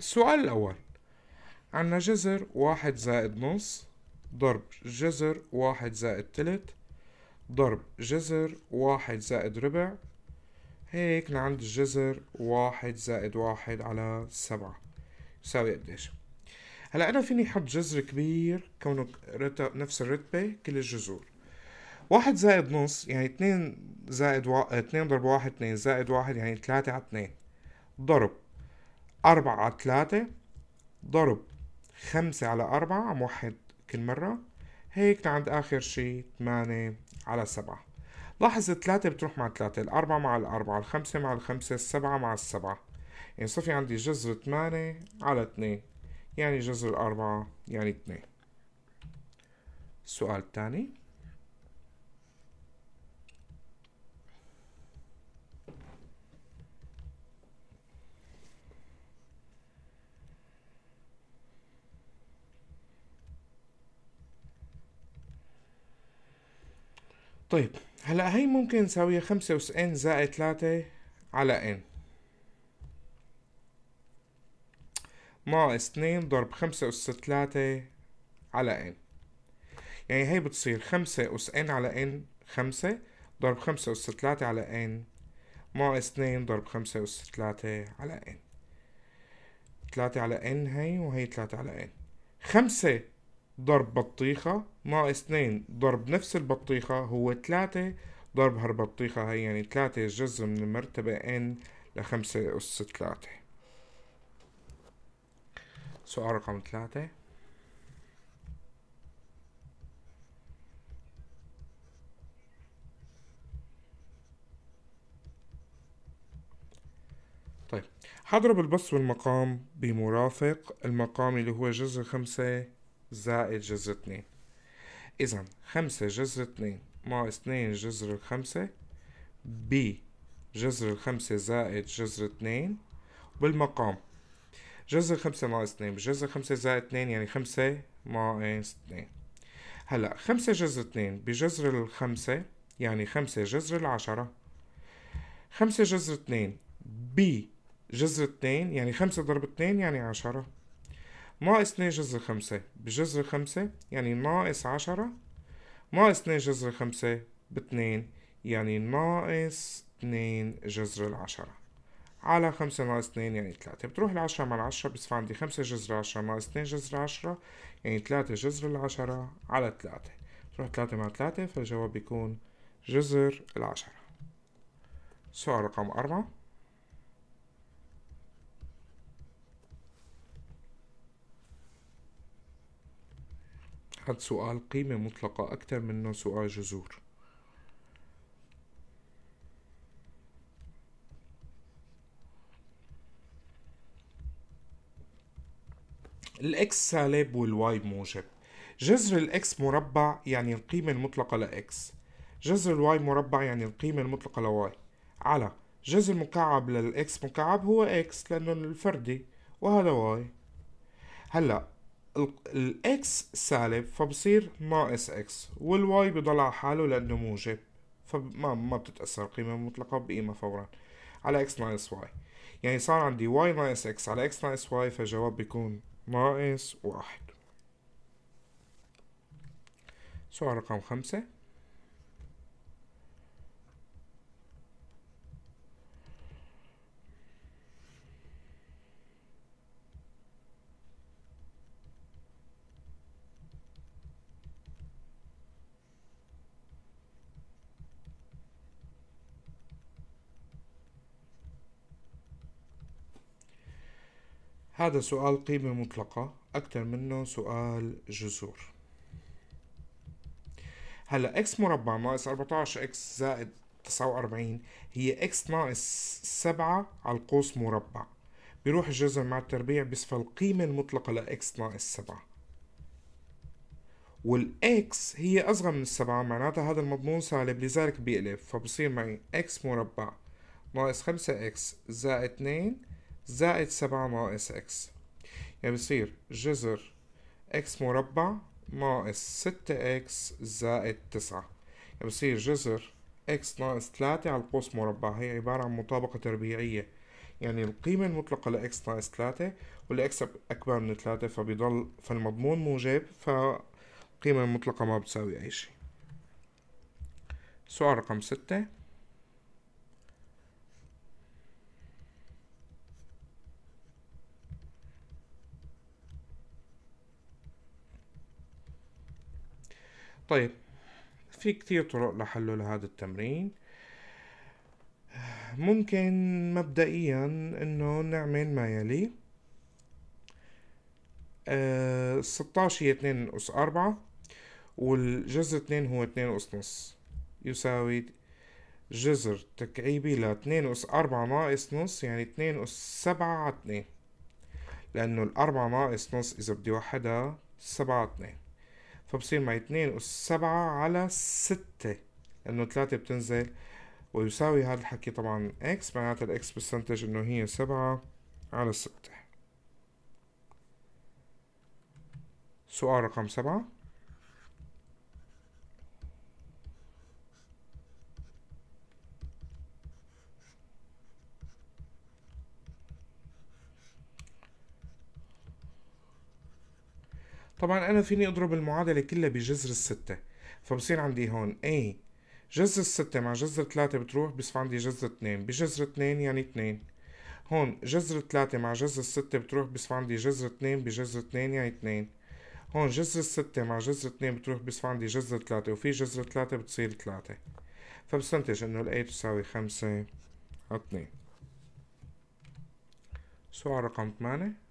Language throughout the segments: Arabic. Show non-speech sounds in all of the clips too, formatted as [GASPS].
السؤال الأول عنا جذر واحد زائد نص ضرب جذر واحد زائد تلت ضرب جذر واحد زائد ربع هيك لعند الجذر واحد زائد واحد على سبعة يساوي قديش هلا أنا فيني أحط جذر كبير كونه نفس الرتبة كل الجذور واحد زائد نص يعني اتنين زائد وا... اتنين ضرب واحد اتنين زائد واحد يعني تلاتة على اتنين ضرب أربعة على تلاتة ضرب خمسة على أربعة موحد كل مرة هيك لعند آخر شي تمانية على سبعة لاحظ الثلاثة بتروح مع الثلاثة الأربعة مع الأربعة الخمسة مع الخمسة السبعة مع السبعة يعني صفي عندي جذر تمانية على اتنين يعني جذر أربعة يعني اتنين السؤال الثاني طيب هلا هي ممكن نساويها خمسة ان زائد ثلاثة على ان ناقص اثنين ضرب خمسة أس ثلاثة على ان يعني هي بتصير خمسة أس ان على ان خمسة ضرب خمسة أس ثلاثة على ان ناقص اثنين ضرب خمسة أس ثلاثة على ان ثلاثة على ان هي وهي ثلاثة على ان خمسة ضرب بطيخة مع اثنين ضرب نفس البطيخة هو تلاتة ضرب هالبطيخة هي يعني تلاتة جزء من المرتبة n لخمسة أس تلاتة سؤال رقم ثلاثة طيب حضرب البسط والمقام بمرافق المقام اللي هو جزء خمسة زائد جزء اثنين إذا خمسة جذر اتنين مع اتنين جذر الخمسة ب جذر الخمسة زائد جذر اتنين بالمقام جذر خمسة ناقص اتنين بجذر خمسة زائد اتنين يعني خمسة ناقص اتنين هلا خمسة جذر اتنين بجذر الخمسة يعني خمسة جذر العشرة خمسة جذر اتنين ب جذر اتنين يعني خمسة ضرب اتنين يعني عشرة ناقص 2 جذر خمسة بجذر خمسة يعني ناقص عشرة ناقص 2 جذر خمسة باتنين يعني ناقص 2 جذر العشرة على خمسة ناقص اتنين يعني تلاتة بتروح العشرة مع العشرة بصفى عندي خمسة جذر عشرة ناقص اتنين جذر عشرة يعني تلاتة جذر العشرة على تلاتة بتروح تلاتة مع تلاتة فالجواب بيكون جذر العشرة سؤال رقم أربعة حد سؤال قيمة مطلقة أكتر منه سؤال جذور الاكس سالب والواي موجب جذر الاكس مربع يعني القيمة المطلقة لاكس جذر الواي مربع يعني القيمة المطلقة لواي على جذر مكعب للاكس مكعب هو اكس لأنه الفردي وهذا واي هلأ الاكس سالب فبصير ناقص اكس والواي بضل على حاله لانه موجب فما ما بتتاثر القيمه المطلقه بقيمه فورا على اكس ناقص واي يعني صار عندي واي ناقص اكس على اكس ناقص واي فالجواب بيكون ناقص واحد سؤال رقم خمسة هذا سؤال قيمة مطلقة أكثر منه سؤال جذور هلا x مربع ناقص 14x زائد 49 هي x ناقص 7 على القوس مربع بيروح الجذر مع التربيع بيصفى القيمة المطلقة ل x ناقص 7 والاكس هي اصغر من السبعة معناتها هذا المضمون سالب لذلك بيقلب فبصير معي اكس مربع ناقص 5 اكس زائد 2 زائد سبعة ناقص إكس يعني بصير جذر إكس مربع ناقص ستة إكس زائد تسعة يعني بصير جذر إكس ناقص تلاتة على القوس مربع هي عبارة عن مطابقة تربيعية يعني القيمة المطلقة لإكس ناقص تلاتة والإكس أكبر من تلاتة فبيضل فالمضمون موجب فالقيمة المطلقة ما بتساوي أي شيء سؤال رقم ستة طيب في كتير طرق لحله لهذا التمرين ممكن مبدئيا انه نعمل ما يلي أه 16 هي 2 أس 4 والجزر 2 هو 2 أس نص يساوي جزر تكعيبي ل 2 أس 4 ناقص نص يعني 2 أس 7 على 2 لأنه الأربعة ناقص نص إذا بدي وحدها سبعة اتنين فبصير معي 2 أس سبعة على ستة لأنه 3 بتنزل ويساوي هذا الحكي طبعا اكس معناتها الاكس بستنتج انه هي سبعة على ستة سؤال رقم سبعة طبعا انا فيني اضرب المعادلة كلها بجذر الستة فبصير عندي هون a جذر الستة مع جذر ثلاثة بتروح بيصير عندي جذر اثنين بجذر اثنين يعني اثنين هون جذر ثلاثة مع جذر الستة بتروح بيصير عندي جذر اثنين بجذر اثنين يعني اثنين هون جذر الستة مع جذر اثنين بتروح بيصير عندي جذر ثلاثة وفي جذر ثلاثة بتصير ثلاثة فبستنتج انه ال a تساوي خمسة على سؤال رقم ثمانية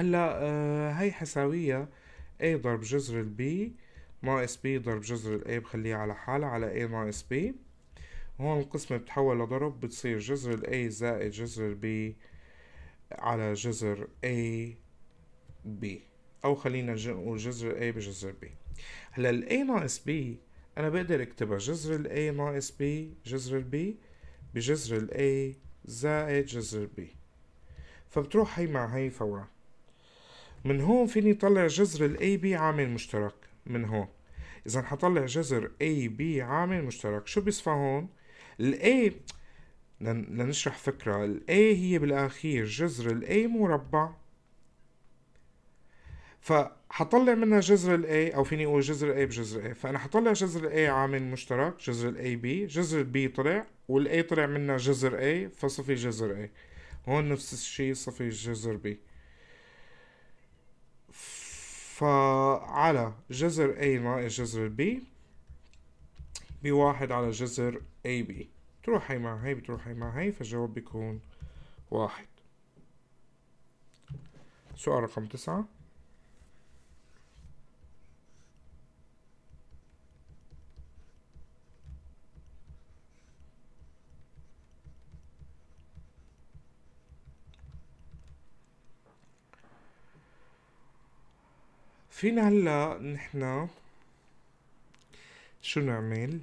هلا آه، هاي حساوية A ضرب جذر ال B ناقص B ضرب جذر ال A بخليها على حالها على A ناقص B هون القسمة بتحول لضرب بتصير جذر ال A زائد جذر ال B على جذر A B أو خلينا نقول جذر A بجذر B هلا ال A ناقص B أنا بقدر أكتبها جذر ال A ناقص B جذر ال B بجذر ال A زائد جذر ال B فبتروح هي مع هي فورا من هون فيني طلع جذر ال AB عامل مشترك من هون اذا حطلع جذر AB عامل مشترك شو بيصفى هون A لنشرح فكرة A هي بالاخير جذر A مربع فحطلع منها جذر A او فيني اقول جذر A بجذر A فانا حطلع جذر A عامل مشترك جذر ال AB جذر B طلع A طلع منها جذر A فصفي جذر A هون نفس الشيء صفي جذر B فعلى جذر A ناقص جذر B بواحد على جذر AB تروح هي مع هي بتروح هي مع هي فالجواب بيكون واحد سؤال رقم تسعة فينا هلا نحنا شو نعمل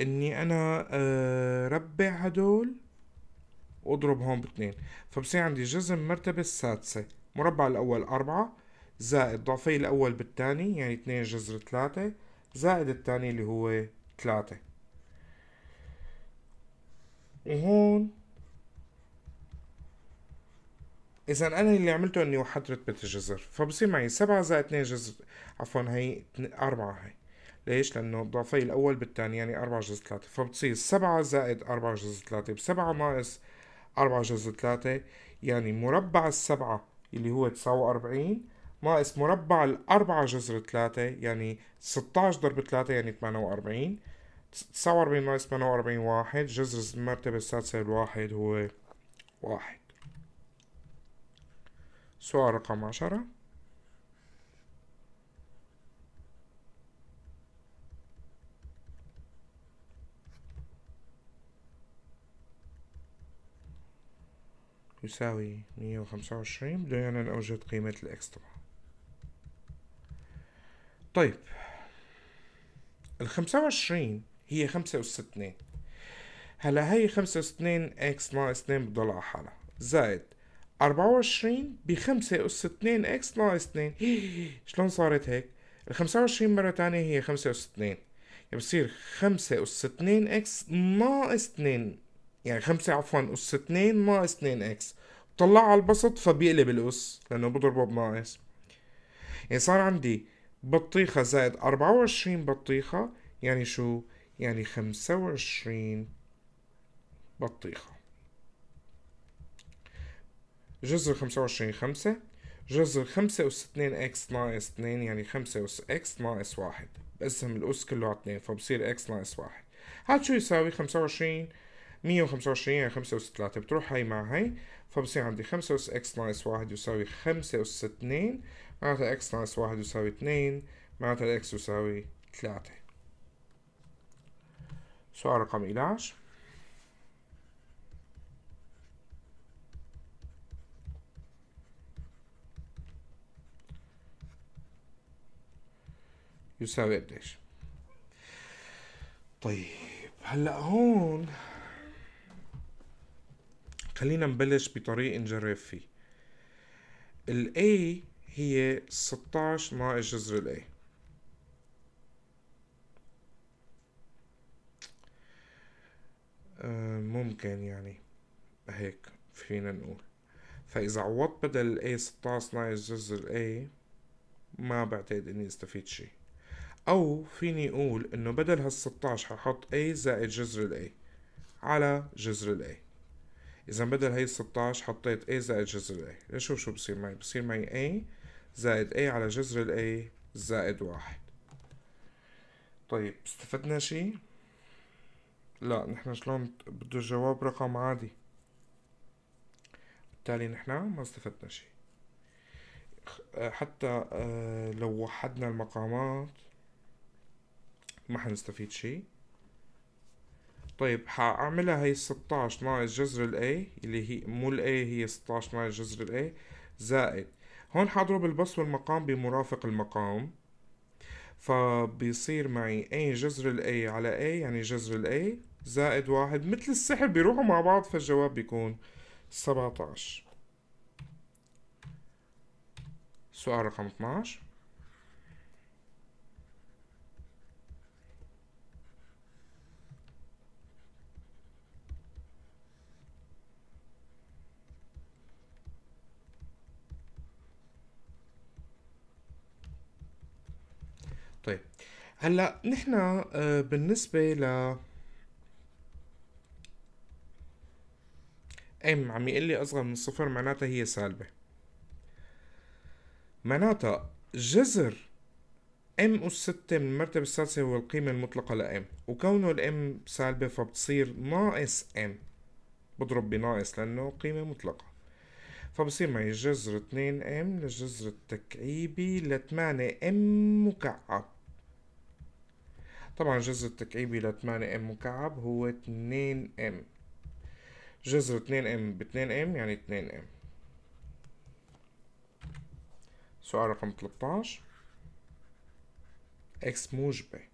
اني انا آه، ربع هدول واضرب هون باثنين فبصير عندي جزم مرتبة السادسة مربع الاول اربعة زائد ضعفي الاول بالتاني يعني اثنين جذر ثلاثة زائد التاني اللي هو ثلاثة وهون اذا انا اللي عملته اني وحدت رتبه الجذر فبصير معي سبعة زائد اتنين جذر عفوا هي اربعة هي ليش؟ لأنه ضعفي الأول بالتاني يعني أربعة جزء ثلاثة فبتصير سبعة زائد أربعة جزء ثلاثة بسبعة ناقص أربعة جزء ثلاثة يعني مربع السبعة اللي هو تسعة وأربعين ناقص مربع الأربعة جزر ثلاثة يعني ستاش ضرب ثلاثة يعني تمانية وأربعين تسعة وأربعين ناقص تمانية وأربعين واحد جذر المرتبة السادسة الواحد هو واحد سؤال رقم عشرة يساوي مية وخمسة وعشرين بدنا أن أوجد قيمة الإكس طبعا طيب الخمسة وعشرين هي خمسة أس اتنين هلا هي خمسة أس اتنين إكس ناقص اتنين بتضل على حالها زائد 24 ب 5 أس 2 إكس ناقص 2 [GASPS] شلون صارت هيك؟ ال 25 مرة ثانيه هي 5 أس 2 يعني بصير 5 أس 2 إكس ناقص 2 يعني 5 عفوا أس 2 ناقص 2 إكس بطلعه على البسط فبيقلب الأس لأنه بضربه بناقص يعني صار عندي بطيخة زائد 24 بطيخة يعني شو؟ يعني 25 بطيخة جذر خمسة وعشرين خمسة جذر خمسة أس اتنين إكس ناقص اتنين يعني خمسة أس إكس ناقص واحد بقسم الأس كله على اتنين فبصير إكس ناقص واحد هاد شو يساوي خمسة وعشرين مية وخمسة وعشرين يعني خمسة أس تلاتة بتروح هاي مع هاي فبصير عندي خمسة أس إكس ناقص واحد يساوي خمسة أس اتنين معناتها إكس ناقص واحد يساوي اتنين معناتها إكس يساوي تلاتة سؤال رقم 11 يساوي قديش طيب هلا هون خلينا نبلش بطريق نجرب فيه ال A هي 16 ناقص جذر ال A آه، ممكن يعني هيك فينا نقول فإذا عوضت بدل ال A 16 ناقص جذر ال A ما بعتقد إني استفيد شي او فيني اقول انه بدل هال 16 ححط a زائد جذر ال a على جذر ال a اذا بدل هي 16 حطيت a زائد جذر ال a لنشوف شو بصير معي بصير معي a زائد a على جذر ال a زائد واحد طيب استفدنا شي لا نحن شلون بده الجواب رقم عادي بالتالي نحن ما استفدنا شي حتى آه، لو وحدنا المقامات ما حنستفيد شيء طيب حاعملها هي 16 ناقص جذر ال a اللي هي مو ال a هي 16 ناقص جذر ال a زائد هون حضرب البص والمقام بمرافق المقام فبيصير معي a جذر ال a على a يعني جذر ال a زائد واحد مثل السحر بيروحوا مع بعض فالجواب بيكون 17 سؤال رقم 12 طيب هلا نحن آه، بالنسبة ل ام إيه، عم يقول لي اصغر من صفر معناتها هي سالبة معناتها جذر ام أس 6 من المرتبة السادسة هو القيمة المطلقة لام وكونه الام سالبة فبتصير ناقص ام بضرب بناقص لأنه قيمة مطلقة فبصير معي جذر اتنين ام للجذر التكعيبي لتمانية ام مكعب طبعا جذر التكعيبي ل 8 ام مكعب هو 2 ام جذر 2 ام ب 2 ام يعني 2 ام سؤال رقم 13 اكس موجبه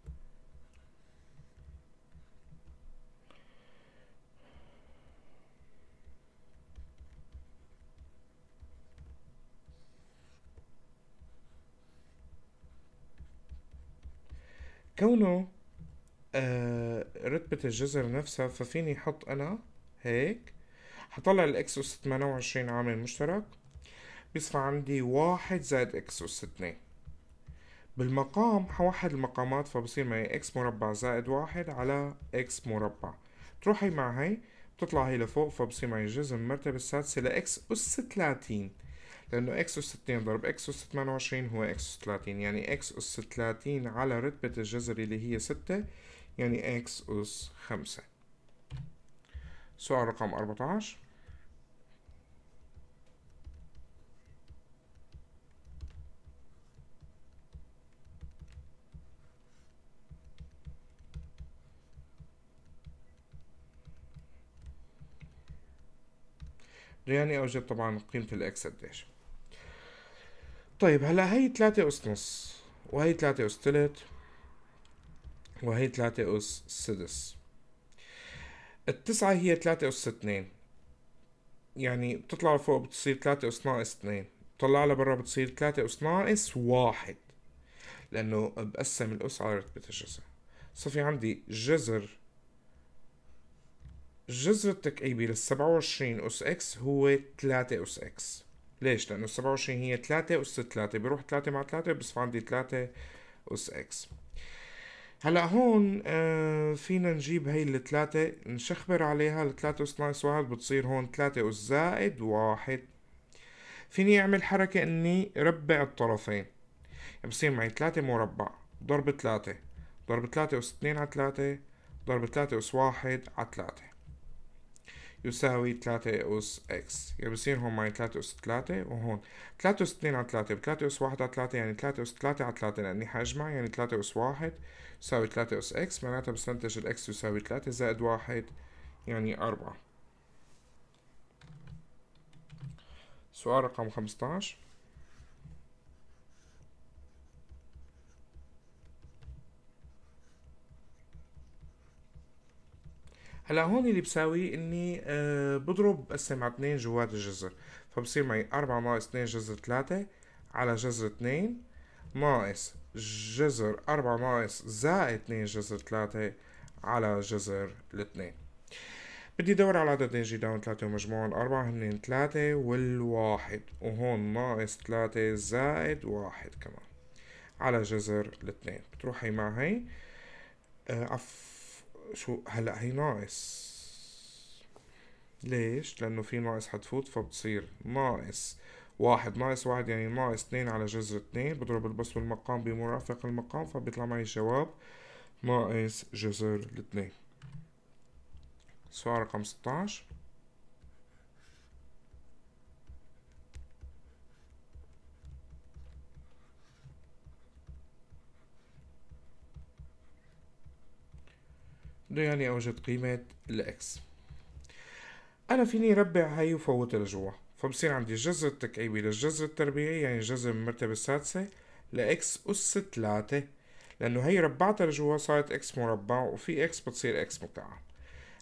كونه آه رتبة الجزر نفسها ففيني احط انا هيك حطلع الاكس اس 28 عامل مشترك بيصفى عندي واحد زائد اكس اس 2 بالمقام حوحد المقامات فبصير معي اكس مربع زائد واحد على اكس مربع تروحي هي مع هي بتطلع هي لفوق فبصير معي جذر المرتبة السادسة لإكس أس 30 لأنه إكس أس 2 ضرب إكس أس 28 هو إكس أس 30 يعني إكس أس 30 على رتبة الجذر اللي هي 6 يعني إكس أس 5 سؤال رقم 14 يعني أوجد طبعا قيمة الإكس قديش طيب هلا هي ثلاثة أس نص وهي ثلاثة أس ثلث وهي ثلاثة أس سدس التسعة هي ثلاثة أس اثنين يعني بتطلع لفوق بتصير ثلاثة أس ناقص اثنين بتطلع لبرا بتصير ثلاثة أس ناقص واحد لأنه بقسم الأس على رتبة الجذر في عندي جذر جذر التكعيبي لل 27 أس إكس هو 3 أس إكس ليش؟ لأنه 27 هي 3 أس 3 بروح 3 مع 3 بصفى عندي 3 أس إكس هلا هون آه، فينا نجيب هي الثلاثة نشخبر عليها الثلاثة أس ناقص واحد بتصير هون ثلاثة أس زائد واحد فيني أعمل حركة إني ربع الطرفين يعني بصير معي ثلاثة مربع ضرب ثلاثة ضرب ثلاثة أس اثنين على ثلاثة ضرب ثلاثة أس واحد على ثلاثة يساوي 3 أس X يعني بصير هون معي 3 أس 3 وهون 3 أس 2 على تلاتة 3 أس 1 على 3 يعني 3 أس 3 على 3 لأني حجمع يعني 3 أس 1 يساوي 3 أس X معناتها بستنتج X يساوي 3 زائد 1 يعني 4 سؤال رقم 15 هلا هون اللي بساويه اني أه بضرب بقسم على اتنين جوات الجذر فبصير معي أربعة ناقص اتنين جذر تلاتة على جذر اتنين ناقص جذر أربعة ناقص زائد اتنين جذر تلاتة على جذر الاتنين بدي ادور على عدد ناجي داون تلاتة ومجموعهم أربعة هن تلاتة والواحد وهون ناقص تلاتة زائد واحد كمان على جذر الاتنين بتروح هي مع هي آه عف شو هلا هي ناقص ليش؟ لأنه في ناقص حتفوت فبتصير ناقص واحد ناقص واحد يعني ناقص اثنين على جذر اثنين بضرب البصمة المقام بمرافق المقام فبيطلع معي الجواب ناقص جذر الاثنين سؤال رقم 16 يعني أوجد قيمة الإكس أنا فيني ربع هاي وفوتها لجوا فبصير عندي الجذر التكعيبي للجذر التربيعي يعني الجذر من المرتبة السادسة لإكس أس تلاتة لأنه هي ربعتها لجوا صارت إكس مربع وفي إكس بتصير إكس مكعب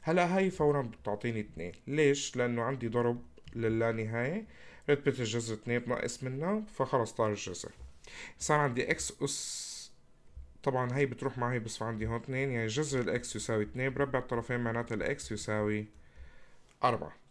هلا هاي فورا بتعطيني اتنين ليش؟ لأنه عندي ضرب نهاية رتبة الجذر اتنين بنقص منها فخلص طار الجذر صار عندي إكس أس طبعا هي بتروح مع هي بس عندي هون 2 يعني جذر الاكس يساوي 2 بربع الطرفين معناتها الاكس يساوي 4